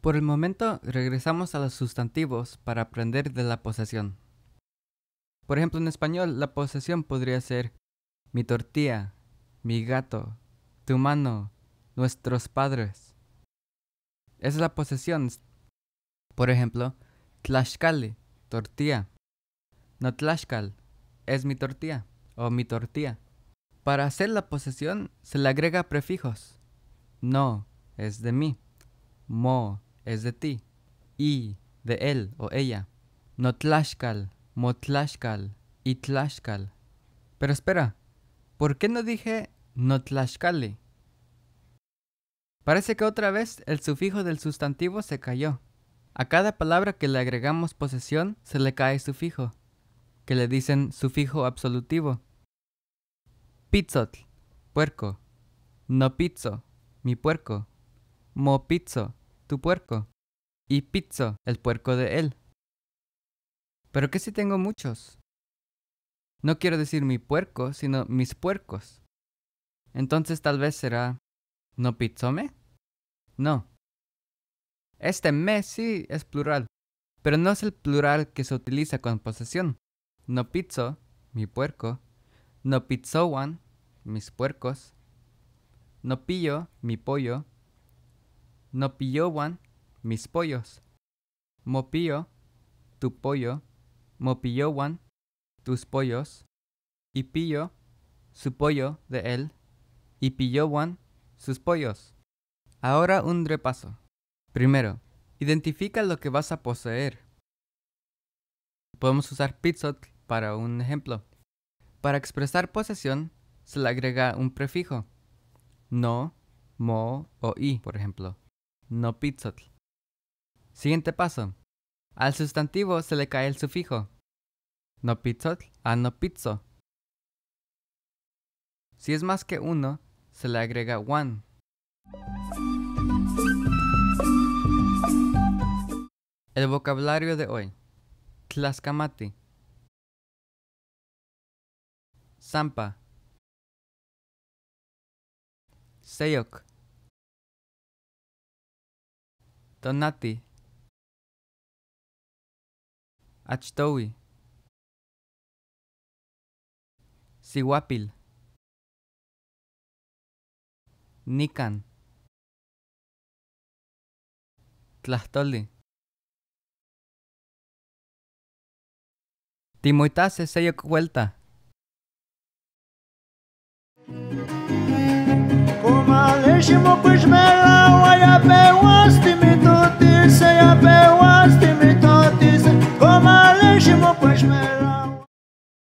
Por el momento, regresamos a los sustantivos para aprender de la posesión. Por ejemplo, en español, la posesión podría ser mi tortilla, mi gato, tu mano, nuestros padres. es la posesión. Por ejemplo, tlaxcali, tortilla. No tlaxcal, es mi tortilla o mi tortilla. Para hacer la posesión se le agrega prefijos. No es de mí. Mo es de ti. Y de él o ella. Notlashkal, Motlashkal y Pero espera, ¿por qué no dije notlashkali? Parece que otra vez el sufijo del sustantivo se cayó. A cada palabra que le agregamos posesión se le cae sufijo, que le dicen sufijo absolutivo. Pizzotl, puerco. No pizzo, mi puerco. Mo pizzo, tu puerco, y Pizzo, el puerco de él. Pero ¿qué si tengo muchos? No quiero decir mi puerco, sino mis puercos. Entonces tal vez será... ¿No pizzome? No. Este me sí es plural, pero no es el plural que se utiliza con posesión. No pizzo, mi puerco. No pizzowan, mis puercos. No pillo, mi pollo. No one mis pollos. Mopillo, tu pollo. one tus pollos. Y pillo, su pollo de él. Y one sus pollos. Ahora un repaso. Primero, identifica lo que vas a poseer. Podemos usar pizzot para un ejemplo. Para expresar posesión, se le agrega un prefijo. No, mo o i, por ejemplo. No pizzotl. Siguiente paso. Al sustantivo se le cae el sufijo. no pizzotl a ah, no pizzo. Si es más que uno, se le agrega one. El vocabulario de hoy. Tlascamati. Zampa. Seyok. Donati. Achtowi. Siwapil. Nikan Tlahtoli. Timoitase sello vuelta. Como a pues me la olha bem